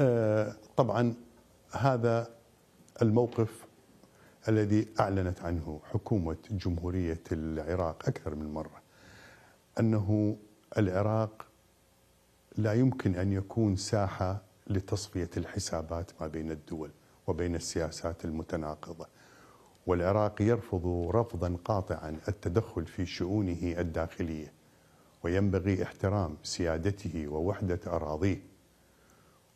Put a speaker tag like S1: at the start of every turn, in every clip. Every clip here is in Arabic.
S1: آه، طبعا هذا الموقف الذي اعلنت عنه حكومه جمهوريه العراق اكثر من مره انه العراق لا يمكن ان يكون ساحه لتصفيه الحسابات ما بين الدول وبين السياسات المتناقضه والعراق يرفض رفضا قاطعا التدخل في شؤونه الداخليه وينبغي احترام سيادته ووحده اراضيه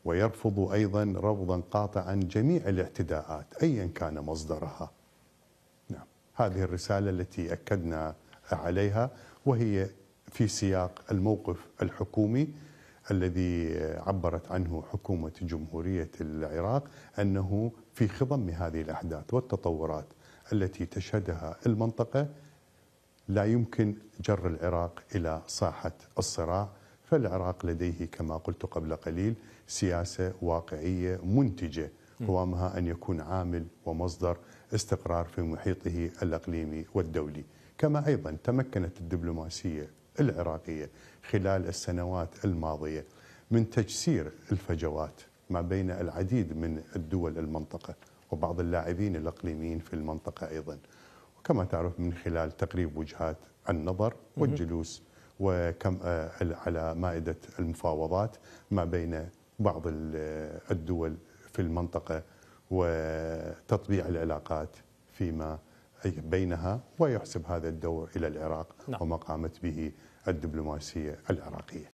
S1: ويرفض أيضا رفضا قاطعا جميع الاعتداءات أيا كان مصدرها نعم هذه الرسالة التي أكدنا عليها وهي في سياق الموقف الحكومي الذي عبرت عنه حكومة جمهورية العراق أنه في خضم هذه الأحداث والتطورات التي تشهدها المنطقة لا يمكن جر العراق إلى ساحة الصراع فالعراق لديه كما قلت قبل قليل سياسة واقعية منتجة قوامها أن يكون عامل ومصدر استقرار في محيطه الأقليمي والدولي كما أيضا تمكنت الدبلوماسية العراقية خلال السنوات الماضية من تجسير الفجوات ما بين العديد من الدول المنطقة وبعض اللاعبين الأقليميين في المنطقة أيضا وكما تعرف من خلال تقريب وجهات النظر والجلوس وكم آه، على مائدة المفاوضات ما بين بعض آه، الدول في المنطقة وتطبيع العلاقات فيما بينها ويحسب هذا الدور إلى العراق نعم. وما قامت به الدبلوماسية العراقية